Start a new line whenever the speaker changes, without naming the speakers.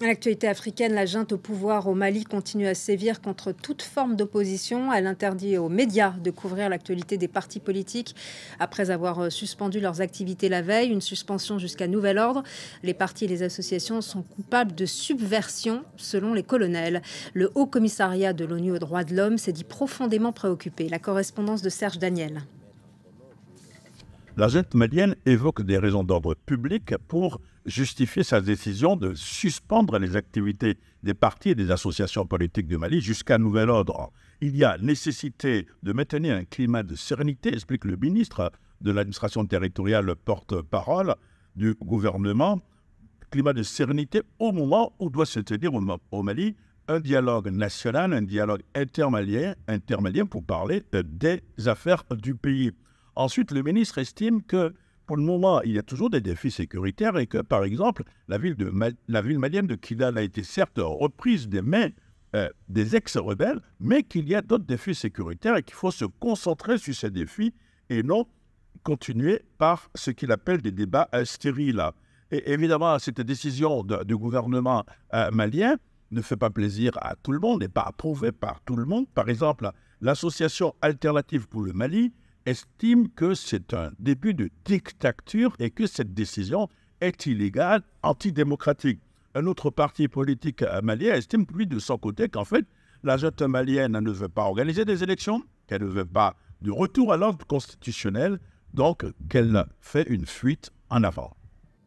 L'actualité africaine, la junte au pouvoir au Mali continue à sévir contre toute forme d'opposition. Elle interdit aux médias de couvrir l'actualité des partis politiques après avoir euh, suspendu leurs activités la veille, une suspension jusqu'à nouvel ordre. Les partis et les associations sont coupables de subversion, selon les colonels. Le Haut Commissariat de l'ONU aux droits de l'homme s'est dit profondément préoccupé. La correspondance de Serge Daniel
la junte malienne évoque des raisons d'ordre public pour justifier sa décision de suspendre les activités des partis et des associations politiques du Mali jusqu'à nouvel ordre. Il y a nécessité de maintenir un climat de sérénité, explique le ministre de l'administration territoriale porte-parole du gouvernement. Climat de sérénité au moment où doit se tenir au Mali un dialogue national, un dialogue intermalien, intermalien pour parler des affaires du pays. Ensuite, le ministre estime que pour le moment, il y a toujours des défis sécuritaires et que, par exemple, la ville, malienne de Kidal a été certes reprise des mains euh, des ex-rebelles, mais qu'il y a d'autres défis sécuritaires et qu'il faut se concentrer sur ces défis et non continuer par ce qu'il appelle des débats stériles. Et évidemment, cette décision du gouvernement euh, malien ne fait pas plaisir à tout le monde, n'est pas approuvée par tout le monde. Par exemple, l'association Alternative pour le Mali estime que c'est un début de dictature et que cette décision est illégale, antidémocratique. Un autre parti politique malien estime, lui, de son côté, qu'en fait, la jette malienne ne veut pas organiser des élections, qu'elle ne veut pas de retour à l'ordre constitutionnel, donc qu'elle fait une fuite en avant.